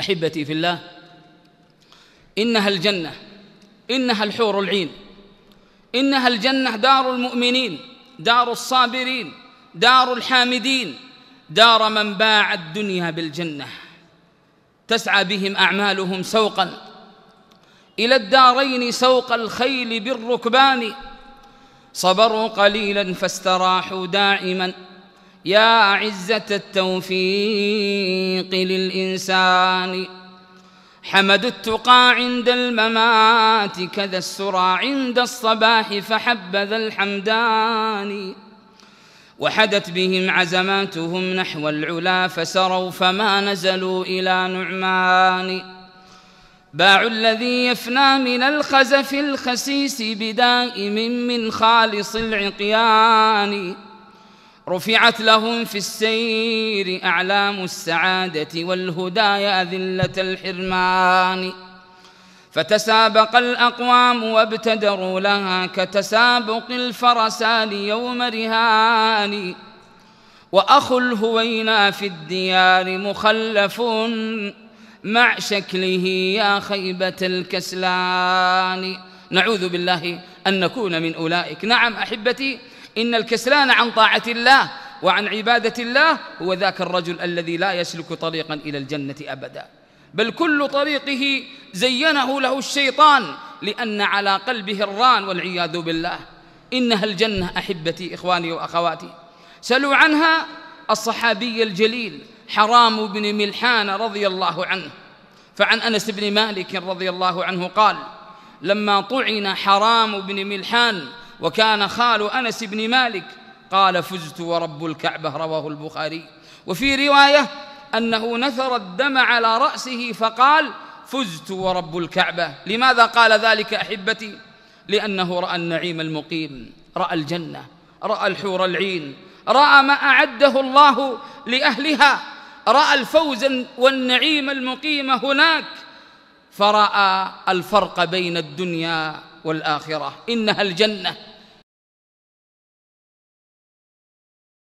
احبتي في الله انها الجنه انها الحور العين انها الجنه دار المؤمنين دار الصابرين دار الحامدين دار من باع الدنيا بالجنه تسعى بهم اعمالهم سوقا الى الدارين سوق الخيل بالركبان صبروا قليلا فاستراحوا دائما يا عزة التوفيق للإنسان حمد التقى عند الممات كذا السرى عند الصباح فحبذا الحمدان وحدت بهم عزماتهم نحو العلا فسروا فما نزلوا إلى نعمان باع الذي يفنى من الخزف الخسيس بدائم من خالص العقيان رفعت لهم في السير أعلام السعادة والهدى أذلة الحرمان فتسابق الأقوام وابتدروا لها كتسابق الفرسان يوم رهان وأخو الهوينا في الديار مخلف مع شكله يا خيبة الكسلان نعوذ بالله أن نكون من أولئك نعم أحبتي إن الكسلان عن طاعة الله وعن عبادة الله هو ذاك الرجل الذي لا يسلك طريقا إلى الجنة أبدا بل كل طريقه زينه له الشيطان لأن على قلبه الران والعياذ بالله إنها الجنة أحبتي إخواني وأخواتي سلوا عنها الصحابي الجليل حرام بن ملحان رضي الله عنه فعن أنس بن مالك رضي الله عنه قال لما طعن حرام بن ملحان وكان خال أنس بن مالك قال فزت ورب الكعبة رواه البخاري وفي رواية أنه نثر الدم على رأسه فقال فزت ورب الكعبة لماذا قال ذلك أحبتي لأنه رأى النعيم المقيم رأى الجنة رأى الحور العين رأى ما أعده الله لأهلها رأى الفوز والنعيم المقيم هناك فرأى الفرق بين الدنيا والآخرة إنها الجنة